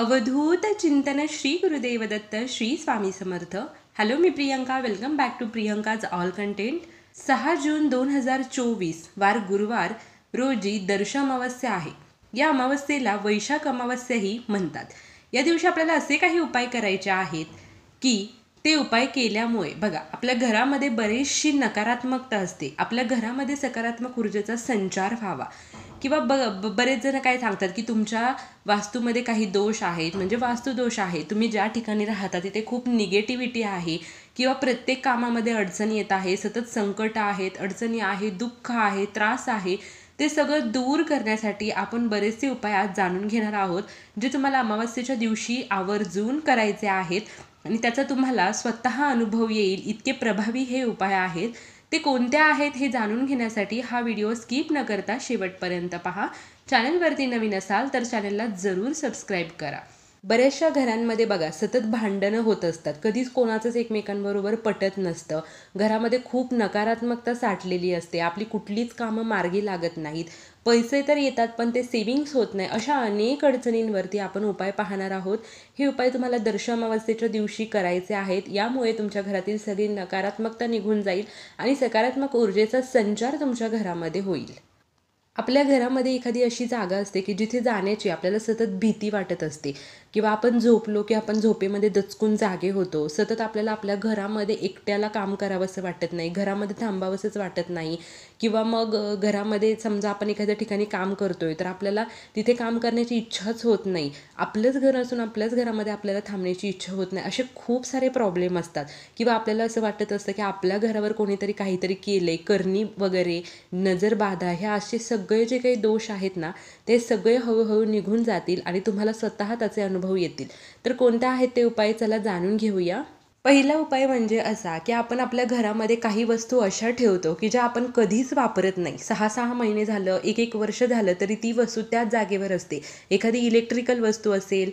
अवधूत चिंतन श्री गुरुदेव दत्त श्री स्वामी समर्थ हॅलो मी Priyanka welcome back to Priyanka's all content सहा जून दोन हजार चोवीस वार गुरुवार रोजी दर्श अमावस्या आहे या अमावस्येला वैशाख अमावस्याही म्हणतात या दिवशी आपल्याला असे काही उपाय करायचे आहेत की ते उपाय केल्यामुळे बघा आपल्या घरामध्ये बरेचशी नकारात्मकता असते आपल्या घरामध्ये सकारात्मक ऊर्जेचा संचार व्हावा किंवा ब बरेच जण काय सांगतात की तुमच्या वास्तूमध्ये काही दोष आहेत म्हणजे वास्तुदोष आहे तुम्ही ज्या ठिकाणी राहता तिथे खूप निगेटिव्हिटी आहे किंवा प्रत्येक कामामध्ये अडचण येत आहे सतत संकट आहेत अडचणी आहे दुःख आहे त्रास आहे ते सगळं दूर करण्यासाठी आपण बरेचसे उपाय आज जाणून घेणार आहोत जे तुम्हाला अमावस्येच्या दिवशी आवर्जून करायचे आहेत आणि त्याचा तुम्हाला स्वतः अनुभव येईल इतके प्रभावी हे उपाय आहेत ते कोणत्या आहेत हे जाणून घेण्यासाठी हा व्हिडिओ स्किप न करता शेवटपर्यंत पहा चॅनलवरती नवीन असाल तर चॅनलला जरूर सबस्क्राईब करा बऱ्याचशा घरांमध्ये बघा सतत भांडणं होत असतात कधीच कोणाचंच एकमेकांबरोबर पटत नसतं घरामध्ये खूप नकारात्मकता साठलेली असते आपली कुठलीच कामं मार्गी लागत नाहीत पैसे तर येतात पण ते सेविंग्स होत नाही अशा अनेक अडचणींवरती आपण उपाय पाहणार आहोत हे उपाय तुम्हाला अमावस्येच्या दिवशी करायचे आहेत यामुळे तुमच्या घरातील सगळी नकारात्मकता निघून जाईल आणि सकारात्मक ऊर्जेचा संचार तुमच्या घरामध्ये होईल आपल्या घरामध्ये एखादी अशी जागा असते की जिथे जाण्याची आपल्याला सतत भीती वाटत असते किंवा आपण झोपलो की आपण झोपेमध्ये दचकून जागे होतो सतत आपल्याला आपल्या घरामध्ये एकट्याला काम करावंसं वाटत नाही घरामध्ये थांबावंसंच वाटत नाही किंवा मग घरामध्ये समजा आपण एखाद्या ठिकाणी काम करतोय तर आपल्याला तिथे काम करण्याची इच्छाच होत नाही आपलंच घर असून आपल्याच घरामध्ये आपल्याला थांबण्याची इच्छा होत नाही असे खूप सारे प्रॉब्लेम असतात किंवा आपल्याला असं वाटत असतं की आपल्या घरावर कोणीतरी काहीतरी केले करणी वगैरे नजरबाधा ह्या असे सगळे जे काही दोष आहेत ना ते सगळे हळूहळू निघून जातील आणि तुम्हाला स्वतः त्याचे अनुभव अनुभव येतील तर कोणता आहेत ते उपाय चला जाणून घेऊया पहिला उपाय म्हणजे असा की आपण आपल्या घरामध्ये काही वस्तू अशा ठेवतो की ज्या आपण कधीच वापरत नाही सहा सहा महिने झालं एक एक वर्ष झालं तरी ती वस्तू त्याच जागेवर असते एखादी इलेक्ट्रिकल वस्तू असेल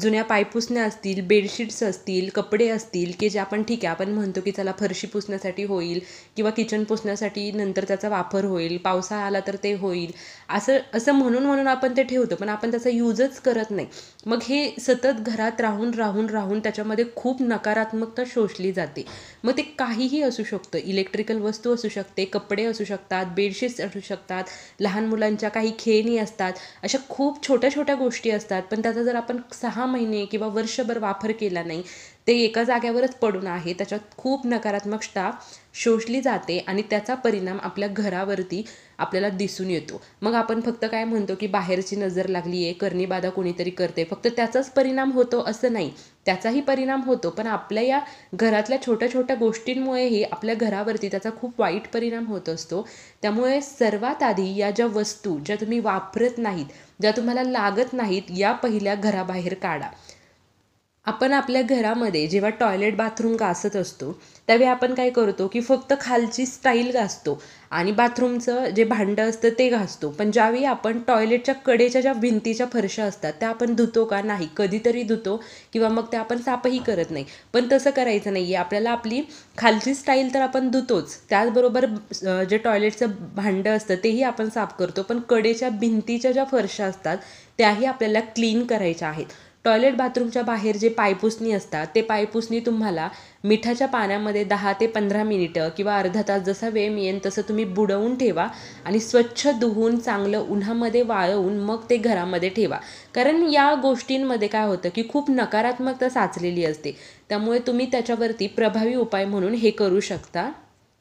जुन्या पायपुसण्या असतील बेडशीट्स असतील कपडे असतील की जे आपण ठीक आहे आपण म्हणतो की चला फरशी पुसण्यासाठी होईल किंवा किचन पुसण्यासाठी नंतर त्याचा वापर होईल पावसाळा आला तर ते होईल असं असं म्हणून म्हणून आपण ते ठेवतो पण आपण त्याचा यूजच करत नाही मग हे सतत घरात राहून राहून राहून त्याच्यामध्ये खूप नकारात्मकता शोषली जाते मग ते काहीही असू शकतं इलेक्ट्रिकल वस्तू असू शकते कपडे असू शकतात बेडशीट्स असू शकतात लहान मुलांच्या काही खेळणी असतात अशा खूप छोट्या छोट्या गोष्टी असतात पण त्याचा जर आपण सहा सहा महिने किंवा वर्षभर वापर केला नाही ते एका जाग्यावरच पडून आहे त्याच्यात खूप नकारात्मकता शोषली जाते आणि त्याचा परिणाम आपल्या घरावरती आपल्याला दिसून येतो मग आपण फक्त काय म्हणतो की बाहेरची नजर लागली आहे करणीबाधा कोणीतरी करते फक्त त्याचाच परिणाम होतो असं नाही त्याचाही परिणाम होतो पण आपल्या या घरातल्या छोट्या छोट्या गोष्टींमुळेही आपल्या घरावरती त्याचा खूप वाईट परिणाम होत असतो त्यामुळे सर्वात आधी या ज्या वस्तू ज्या तुम्ही वापरत नाहीत ज्या तुम्हाला लागत नाहीत या पहिल्या घराबाहेर काढा आपण आपल्या घरामध्ये जेव्हा टॉयलेट बाथरूम घासत असतो त्यावेळी आपण काय करतो की फक्त खालची स्टाईल घासतो आणि बाथरूमचं जे भांडं असतं ते घासतो पण ज्यावेळी आपण टॉयलेटच्या कडेच्या ज्या भिंतीच्या फरशा असतात त्या आपण धुतो का नाही कधीतरी धुतो किंवा मग त्या आपण साफही करत नाही पण तसं करायचं नाही आहे आपल्याला आपली खालची स्टाईल तर आपण धुतोच त्याचबरोबर जे टॉयलेटचं भांडं असतं तेही आपण साफ करतो पण कडेच्या भिंतीच्या ज्या फरशा असतात त्याही आपल्याला क्लीन करायच्या आहेत टॉयलेट बाथरूमच्या बाहेर जे पायपुसणी असतात ते पायपुसणी तुम्हाला मिठाच्या पाण्यामध्ये दहा ते पंधरा मिनिटं किंवा अर्धा तास जसा वेळ मिळेल तसं तुम्ही बुडवून ठेवा आणि स्वच्छ धुवून चांगलं उन्हामध्ये वाळवून मग ते घरामध्ये ठेवा कारण या गोष्टींमध्ये काय होतं की खूप नकारात्मकता साचलेली असते त्यामुळे तुम्ही त्याच्यावरती प्रभावी उपाय म्हणून हे करू शकता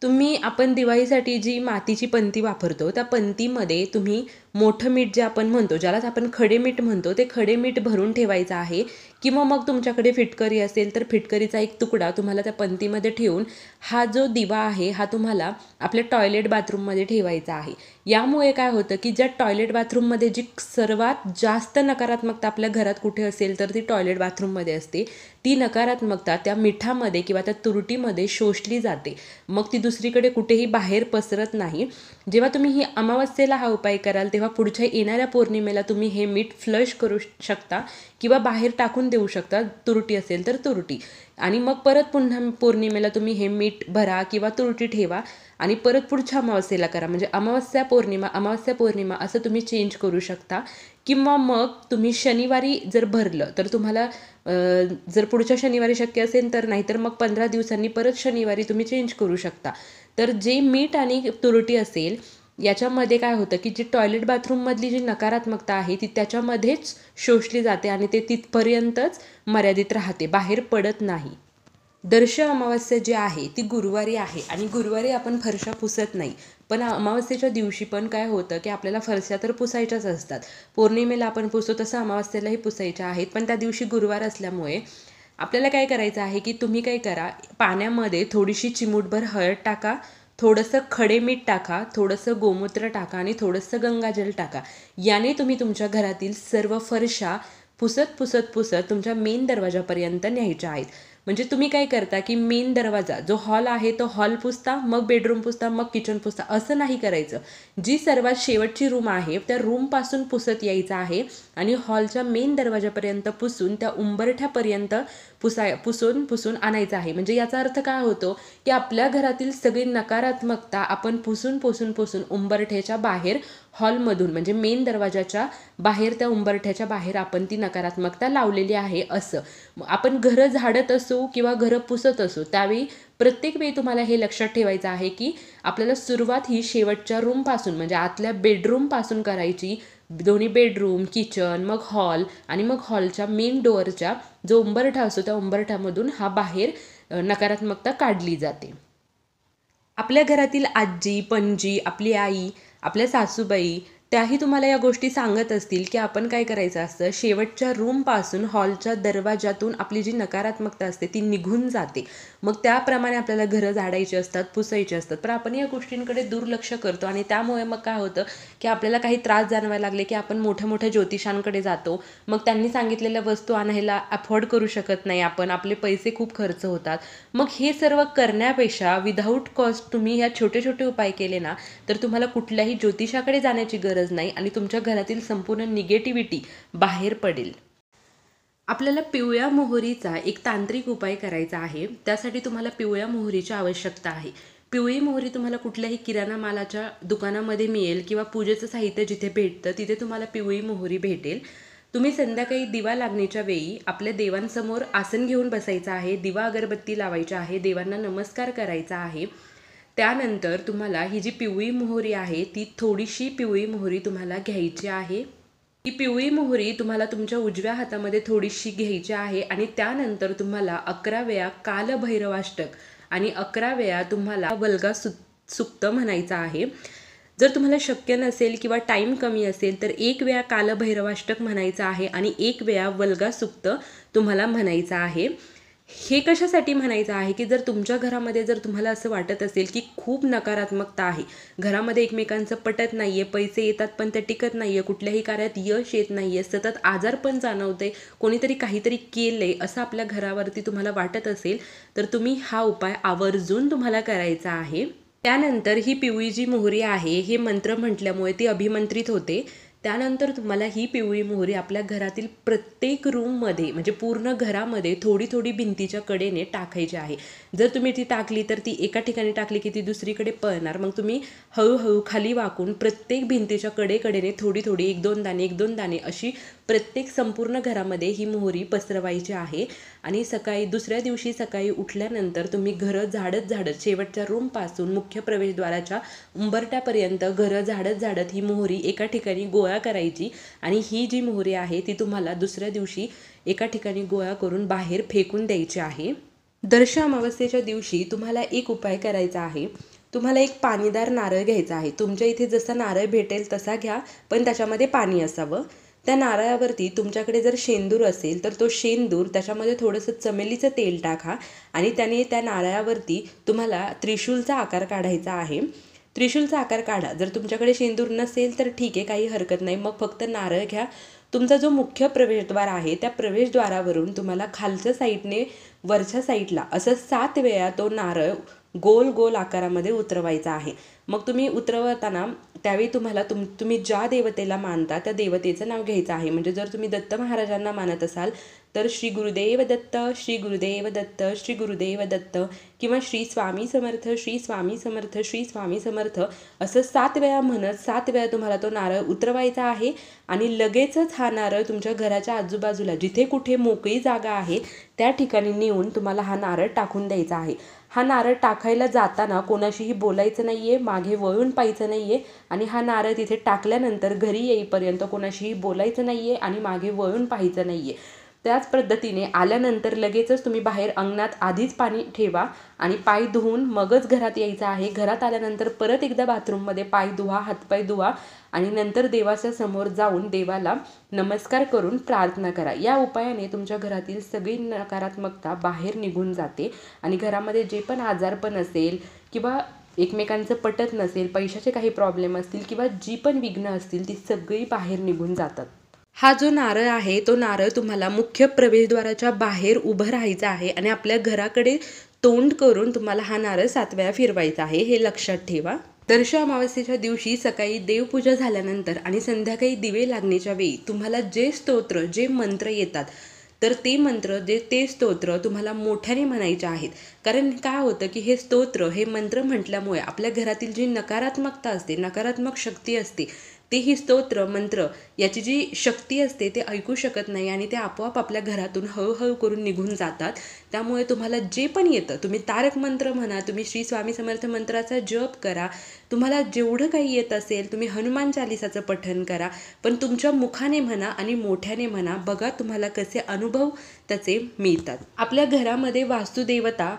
तुम्ही आपण दिवाळीसाठी जी मातीची पंती वापरतो त्या पंतीमध्ये तुम्ही मोठं मीठ जे आपण म्हणतो ज्याला आपण खडे मीठ म्हणतो ते खडे मीठ भरून ठेवायचं आहे किंवा मग तुमच्याकडे फिटकरी असेल तर फिटकरीचा एक तुकडा तुम्हाला त्या पंतीमध्ये ठेवून हा जो दिवा आहे हा तुम्हाला आपल्या टॉयलेट बाथरूममध्ये ठेवायचा आहे यामुळे काय होतं की ज्या टॉयलेट बाथरूममध्ये जी सर्वात जास्त नकारात्मकता आपल्या घरात कुठे असेल तर ती टॉयलेट बाथरूममध्ये असते ती नकारात्मकता त्या मिठामध्ये किंवा त्या तुरटीमध्ये शोषली जाते मग ती दुसरीकडे कुठेही बाहेर पसरत नाही जेव्हा तुम्ही ही अमावस्येला हा उपाय कराल तेव्हा किंवा पुढच्या येणाऱ्या पौर्णिमेला तुम्ही हे मीठ फ्लश करू शकता किंवा बाहेर टाकून देऊ शकता तुरटी असेल तर तुरटी आणि मग परत पुन्हा पौर्णिमेला तुम्ही हे मीठ भरा किंवा तुरटी ठेवा आणि परत पुढच्या अमावस्येला करा म्हणजे अमावस्या पौर्णिमा अमावस्या पौर्णिमा असं तुम्ही चेंज करू शकता किंवा मग तुम्ही शनिवारी जर भरलं तर तुम्हाला जर पुढच्या शनिवारी शक्य असेल तर नाहीतर मग पंधरा दिवसांनी परत शनिवारी तुम्ही चेंज करू शकता तर जे मीठ आणि तुरटी असेल याच्यामध्ये काय होतं की जी टॉयलेट बाथरूममधली जी नकारात्मकता आहे ती त्याच्यामध्येच शोषली जाते आणि ते तिथपर्यंतच मर्यादित राहते बाहेर पडत नाही दर्श अमावस्या जी आहे ती गुरुवारी आहे आणि गुरुवारी आपण फरशा पुसत नाही पण अमावस्येच्या दिवशी पण काय होतं की आपल्याला फरशा तर पुसायच्याच असतात पौर्णिमेला आपण पुसतो तसं अमावस्येलाही पुसायच्या आहेत पण त्या दिवशी गुरुवार असल्यामुळे आपल्याला काय करायचं आहे की तुम्ही काय करा पाण्यामध्ये थोडीशी चिमूटभर हळद टाका थोडंसं खडे मीठ टाका थोडंसं गोमूत्र टाका आणि थोडंसं गंगाजल टाका याने तुम्ही तुमच्या घरातील सर्व फरशा पुसत पुसत पुसत तुमच्या मेन दरवाजापर्यंत न्यायच्या आहेत म्हणजे तुम्ही काय करता की मेन दरवाजा जो हॉल आहे तो हॉल पुसता मग बेडरूम पुसता मग किचन पुसता असं नाही करायचं जी सर्वात शेवटची रूम आहे त्या रूमपासून पुसत यायचं आहे आणि हॉलच्या मेन दरवाजापर्यंत पुसून त्या उंबरठ्यापर्यंत पुसाय पुसून पुसून आणायचं आहे म्हणजे याचा अर्थ काय होतो की आपल्या घरातील सगळी नकारात्मकता आपण पुसून पुसून पुसून उंबरठ्याच्या बाहेर हॉलमधून म्हणजे मेन दरवाजाच्या बाहेर त्या उंबरठ्याच्या बाहेर आपण ती नकारात्मकता लावलेली आहे असं आपण घरं झाडत असू किंवा घरं पुसत असू त्यावेळी प्रत्येक वेळी तुम्हाला हे लक्षात ठेवायचं आहे की आपल्याला सुरुवात ही शेवटच्या रूमपासून म्हणजे आतल्या बेडरूमपासून करायची दोन्ही बेडरूम किचन मग हॉल आणि मग हॉलच्या मेन डोअरच्या जो उंबरठा असतो त्या उंबरठ्यामधून हा बाहेर नकारात्मकता काढली जाते आपल्या घरातील आजी पणजी आपली आई आपल्या सासूबाई त्याही तुम्हाला या गोष्टी सांगत असतील की आपण काय करायचं असतं शेवटच्या रूमपासून हॉलच्या दरवाजातून आपली जी नकारात्मकता असते ती निघून जाते मग त्याप्रमाणे आपल्याला घरं झाडायची असतात पुसायची असतात पण आपण या गोष्टींकडे दुर्लक्ष करतो आणि त्यामुळे मग काय होतं की आपल्याला काही त्रास जाणवायला लागले की आपण मोठ्या मोठ्या ज्योतिषांकडे जातो मग त्यांनी सांगितलेल्या वस्तू आणायला अफोर्ड करू शकत नाही आपण आपले पैसे खूप खर्च होतात मग हे सर्व करण्यापेक्षा विदाऊट कॉस्ट तुम्ही ह्या छोटे छोटे उपाय केले ना तर तुम्हाला कुठल्याही ज्योतिषाकडे जाण्याची गरज गरज नाही आणि तुमच्या घरातील संपूर्ण निगेटिव्हिटी बाहेर पडेल आपल्याला पिवळ्या मोहरीचा एक तांत्रिक उपाय करायचा आहे त्यासाठी तुम्हाला पिवळ्या मोहरीची आवश्यकता आहे पिवळी मोहरी तुम्हाला कुठल्याही किराणा मालाच्या दुकानामध्ये मिळेल किंवा पूजेचं साहित्य जिथे भेटतं तिथे तुम्हाला पिवळी मोहरी भेटेल तुम्ही संध्याकाळी दिवा लागण्याच्या वेळी आपल्या देवांसमोर आसन घेऊन बसायचं आहे दिवा अगरबत्ती लावायच्या आहे देवांना नमस्कार करायचा आहे त्यानंतर तुम्हाला ही जी पिवळी मोहरी आहे ती थोडीशी पिवळी मोहरी तुम्हाला घ्यायची आहे ही पिवळी मोहरी तुम्हाला तुमच्या उजव्या हातामध्ये थोडीशी घ्यायची आहे आणि त्यानंतर तुम्हाला अकरा वेळा कालभैरवाष्टक आणि अकरा वेळा तुम्हाला वल्गा सु सुप्त म्हणायचं आहे जर तुम्हाला शक्य नसेल किंवा टाईम कमी असेल तर एक वेळा कालभैरवाष्टक म्हणायचं आहे आणि एक वेळा वल्गा सुप्त तुम्हाला म्हणायचं आहे हे कशासाठी म्हणायचं आहे की जर तुमच्या घरामध्ये जर तुम्हाला असं वाटत असेल की खूप नकारात्मकता आहे घरामध्ये एकमेकांचं पटत नाही आहे पैसे येतात पण ते टिकत नाही आहे कुठल्याही कार्यात यश येत नाही आहे सतत आजार पण जाणवते कोणीतरी काहीतरी केलंय असं आपल्या घरावरती तुम्हाला वाटत असेल तर तुम्ही हा उपाय आवर्जून तुम्हाला करायचा आहे त्यानंतर ही पिवळी जी मोहरी आहे हे मंत्र म्हटल्यामुळे ती अभिमंत्रित होते त्यानंतर तुम्हाला ही पिवळी मोहरी आपल्या घरातील प्रत्येक रूममध्ये म्हणजे पूर्ण घरामध्ये थोडी थोडी भिंतीच्या कडेने टाकायची आहे जर तुम्ही ती टाकली तर ती एका ठिकाणी टाकली की ती दुसरीकडे पळणार मग तुम्ही हळूहळू खाली वाकून प्रत्येक भिंतीच्या कडेकडेने थोडी थोडी एक दोन दाणे एक दोन दाणे अशी प्रत्येक संपूर्ण घरामध्ये ही मोहरी पसरवायची आहे आणि सकाळी दुसऱ्या दिवशी सकाळी उठल्यानंतर तुम्ही घरं झाडत झाडत शेवटच्या रूमपासून मुख्य प्रवेशद्वाराच्या उंबरट्यापर्यंत घरं झाडत झाडत ही मोहरी एका ठिकाणी गोळा करायची आणि ही जी मोहरी आहे ती तुम्हाला दुसऱ्या दिवशी एका ठिकाणी गोळा करून बाहेर फेकून द्यायची आहे दर्श अमावस्येच्या दिवशी तुम्हाला एक उपाय करायचा आहे तुम्हाला एक पाणीदार नारळ घ्यायचा आहे तुमच्या इथे जसा नारळ भेटेल तसा घ्या पण त्याच्यामध्ये पाणी असावं त्या नारळावरती तुमच्याकडे जर शेंदूर असेल तर तो शेंदूर त्याच्यामध्ये थोडंसं चमेलीचं तेल टाका आणि त्याने त्या नारळावरती तुम्हाला त्रिशूलचा आकार काढायचा आहे त्रिशूलचा आकार काढा जर तुमच्याकडे शेंदूर नसेल तर ठीक आहे काही हरकत नाही मग फक्त नारळ घ्या तुमचा जो मुख्य प्रवेशद्वार आहे त्या प्रवेशद्वारावरून तुम्हाला खालच्या साईडने वरच्या साईडला असं सात वेळा तो नारळ गोल गोल आकारामध्ये उतरवायचा आहे मग तुम्ही उतरवताना त्यावेळी तुम्हाला तुम तुम्ही ज्या देवतेला मानता त्या देवतेचं नाव घ्यायचं आहे म्हणजे जर तुम्ही दत्त महाराजांना मानत असाल तर श्री गुरुदेव दत्त श्री गुरुदेव दत्त श्री गुरुदेव दत्त किंवा श्री स्वामी समर्थ श्री स्वामी समर्थ श्री स्वामी समर्थ असं सात वेळा म्हणत सात वेळा तुम्हाला तो नारळ उतरवायचा आहे आणि लगेचच हा नारळ तुमच्या घराच्या आजूबाजूला जिथे कुठे मोकळी जागा आहे त्या ठिकाणी नेऊन तुम्हाला हा नारळ टाकून द्यायचा आहे हा नारळ टाकायला जाताना कोणाशीही बोलायचं नाही आहे मागे वळून पाहायचं नाही आहे आणि हा नारळ तिथे टाकल्यानंतर घरी येईपर्यंत कोणाशीही बोलायचं नाही आहे आणि मागे वळून पाहायचं नाही आहे त्याच पद्धतीने आल्यानंतर लगेचच तुम्ही बाहेर अंगणात आधीच पाणी ठेवा आणि पाय धुवून मगच घरात यायचं आहे घरात आल्यानंतर परत एकदा बाथरूममध्ये पाय धुवा हातपाय धुवा आणि नंतर देवाच्या समोर जाऊन देवाला नमस्कार करून प्रार्थना करा या उपायाने तुमच्या घरातील सगळी नकारात्मकता बाहेर निघून जाते आणि घरामध्ये जे पण आजारपण असेल किंवा एकमेकांचं पटत नसेल पैशाचे काही प्रॉब्लेम असतील किंवा जी पण विघ्न असतील ती सगळी बाहेर निघून जातात हा जो नारळ आहे तो नारळ तुम्हाला मुख्य प्रवेशद्वाराच्या बाहेर उभं राहायचा आहे आणि आपल्या घराकडे तोंड करून तुम्हाला हा नारळ सातव्या फिरवायचा आहे हे लक्षात ठेवा दर्श अमावस्येच्या दिवशी सकाळी देवपूजा झाल्यानंतर आणि संध्याकाळी दिवे लागण्याच्या वेळी तुम्हाला जे स्तोत्र जे मंत्र येतात तर ते मंत्र जे ते स्तोत्र तुम्हाला मोठ्याने म्हणायचे आहेत कारण काय होतं की हे स्तोत्र हे मंत्र म्हटल्यामुळे आपल्या घरातील जी नकारात्मकता असते नकारात्मक शक्ती असते ही स्तोत्र मंत्र याची जी शक्ती असते ते ऐकू शकत नाही आणि ते आपोआप आपल्या घरातून हळूहळू करून निघून जातात त्यामुळे तुम्हाला जे पण येतं तुम्ही तारक मंत्र म्हणा तुम्ही श्री स्वामी समर्थ मंत्राचा जप करा तुम्हाला जेवढं काही येत असेल तुम्ही हनुमान चालिसाचं पठन करा पण तुमच्या मुखाने म्हणा आणि मोठ्याने म्हणा बघा तुम्हाला कसे अनुभव त्याचे मिळतात आपल्या घरामध्ये वास्तुदेवता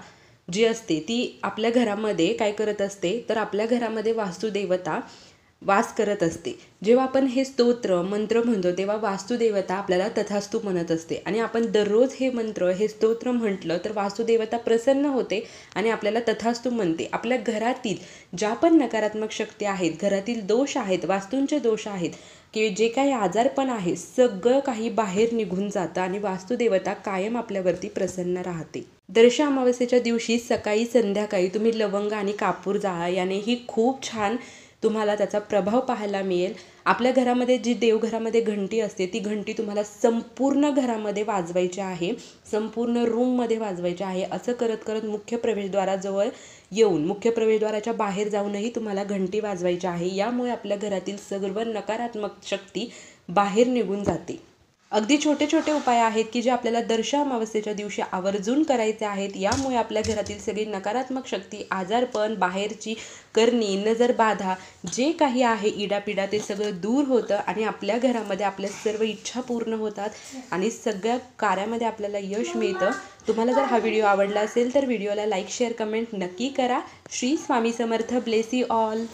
जी असते ती आपल्या घरामध्ये काय करत असते तर आपल्या घरामध्ये वास्तुदेवता वास करत असते जेव्हा आपण हे स्तोत्र मंत्र म्हणतो तेव्हा वास्तुदेवता आपल्याला तथास्तू म्हणत असते आणि आपण दररोज हे मंत्र हे स्तोत्र म्हटलं तर वास्तुदेवता प्रसन्न होते आणि आपल्याला तथास्तू म्हणते आपल्या घरातील ज्या पण नकारात्मक शक्ती आहेत घरातील दोष आहेत वास्तूंचे दोष आहेत की जे काही आजारपण आहे सगळं काही बाहेर निघून जातं आणि वास्तुदेवता कायम आपल्यावरती प्रसन्न राहते दर्श अमावस्येच्या दिवशी सकाळी संध्याकाळी तुम्ही लवंग आणि कापूर जाळा याने ही खूप छान तुम्हाला त्याचा प्रभाव पाहायला मिळेल आपल्या घरामध्ये जी देवघरामध्ये घंटी असते ती घंटी तुम्हाला संपूर्ण घरामध्ये वाजवायची आहे संपूर्ण रूममध्ये वाजवायची आहे असं करत करत मुख्य प्रवेशद्वाराजवळ येऊन मुख्य प्रवेशद्वाराच्या बाहेर जाऊनही तुम्हाला घंटी वाजवायची आहे यामुळे आपल्या घरातील सर्व नकारात्मक शक्ती बाहेर निघून जाते अगदी छोटे छोटे उपाय आहेत की जे आपल्याला दर्श अमावस्येच्या दिवशी आवर्जून करायचे आहेत यामुळे आपल्या घरातील सगळी नकारात्मक शक्ती आजारपण बाहेरची करणी नजर बाधा जे काही आहे इडापिडा ते सगळं दूर होतं आणि आपल्या घरामध्ये आपल्या सर्व इच्छा पूर्ण होतात आणि सगळ्या कार्यामध्ये आपल्याला यश मिळतं तुम्हाला जर हा व्हिडिओ आवडला असेल तर व्हिडिओला लाईक शेअर कमेंट नक्की करा श्री स्वामी समर्थ ब्लेसी ऑल